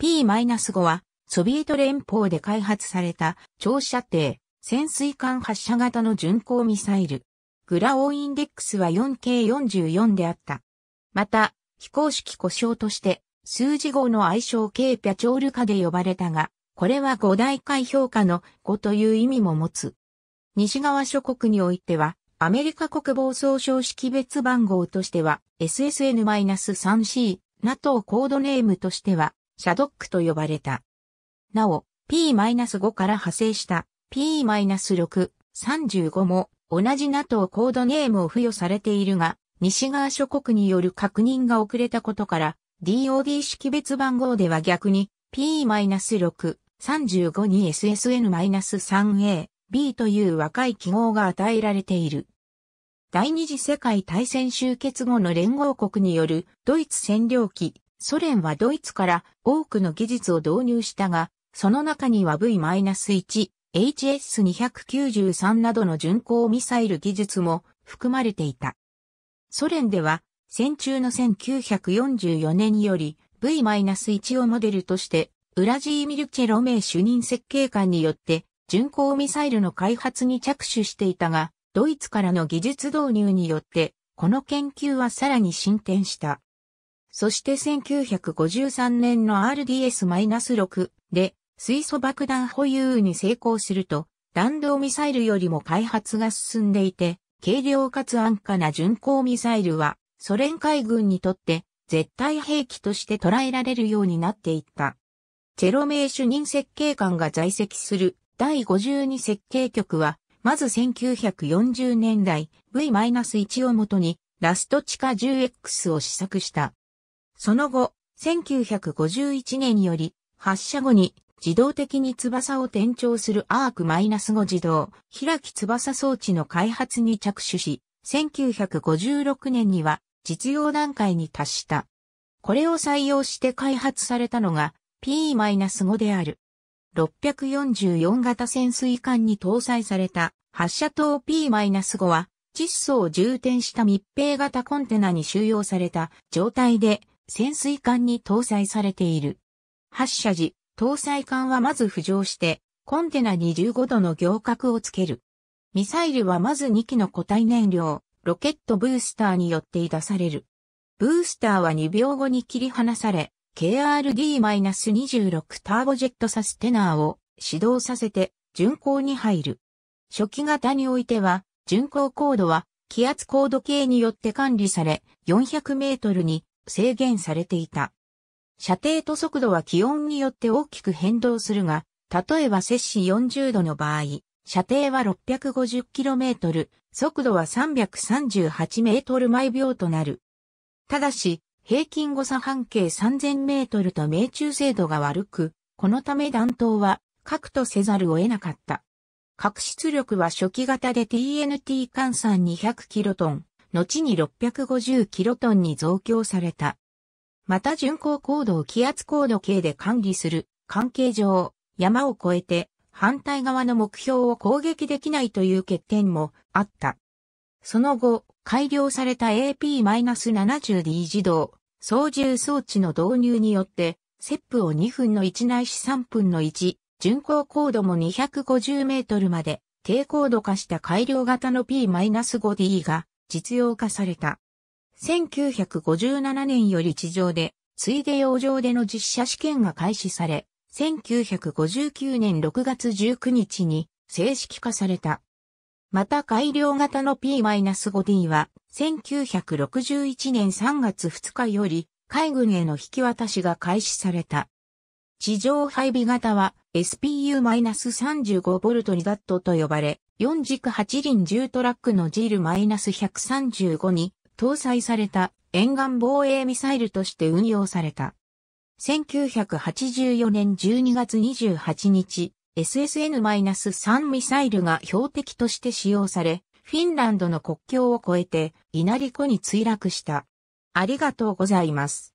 P-5 は、ソビエト連邦で開発された長射程、潜水艦発射型の巡航ミサイル。グラオーインデックスは 4K44 であった。また、非公式故障として、数字号の愛称 K ピャチョールカで呼ばれたが、これは5大回評価の5という意味も持つ。西側諸国においては、アメリカ国防総省識別番号としては、SSN-3C、NATO コードネームとしては、シャドックと呼ばれた。なお、P-5 から派生した P-6、35も同じ NATO コードネームを付与されているが、西側諸国による確認が遅れたことから、DOD 識別番号では逆に P-6、35に SSN-3A、B という若い記号が与えられている。第二次世界大戦終結後の連合国によるドイツ占領期ソ連はドイツから多くの技術を導入したが、その中には V-1、HS293 などの巡航ミサイル技術も含まれていた。ソ連では、戦中の1944年より V-1 をモデルとして、ウラジーミル・チェロ名主任設計官によって、巡航ミサイルの開発に着手していたが、ドイツからの技術導入によって、この研究はさらに進展した。そして1953年の RDS-6 で水素爆弾保有に成功すると、弾道ミサイルよりも開発が進んでいて、軽量かつ安価な巡航ミサイルは、ソ連海軍にとって絶対兵器として捉えられるようになっていった。チェロ名主任設計官が在籍する第52設計局は、まず1940年代 V-1 をもとにラスト地下 10X を試作した。その後、1951年により、発射後に自動的に翼を転調するアーク -5 自動、開き翼装置の開発に着手し、1956年には実用段階に達した。これを採用して開発されたのが P-5 である。644型潜水艦に搭載された発射塔 P-5 は窒素を充填した密閉型コンテナに収容された状態で潜水艦に搭載されている。発射時、搭載艦はまず浮上して、コンテナに15度の行角をつける。ミサイルはまず2機の固体燃料、ロケットブースターによって出される。ブースターは2秒後に切り離され、KRD-26 ターボジェットサステナーを始動させて巡航に入る。初期型においては、巡航高度は気圧高度計によって管理され、400メートルに制限されていた。射程と速度は気温によって大きく変動するが、例えば摂氏40度の場合、射程は 650km、速度は 338m 毎秒となる。ただし、平均誤差半径 3000m と命中精度が悪く、このため弾頭は核とせざるを得なかった。核出力は初期型で TNT 換算 200kt、後に650キロトンに増強された。また巡航高度を気圧高度計で管理する関係上、山を越えて反対側の目標を攻撃できないという欠点もあった。その後、改良された AP-70D 自動操縦装置の導入によって、セップを2分の1ないし3分の1、巡航高度も250メートルまで低高度化した改良型の P-5D が実用化された。1957年より地上で、ついで洋上での実写試験が開始され、1959年6月19日に正式化された。また改良型の P-5D は、1961年3月2日より海軍への引き渡しが開始された。地上配備型は s p u 3 5 v 2トと呼ばれ、4軸8輪10トラックのジル l 1 3 5に搭載された沿岸防衛ミサイルとして運用された。1984年12月28日、SSN-3 ミサイルが標的として使用され、フィンランドの国境を越えて、稲荷湖に墜落した。ありがとうございます。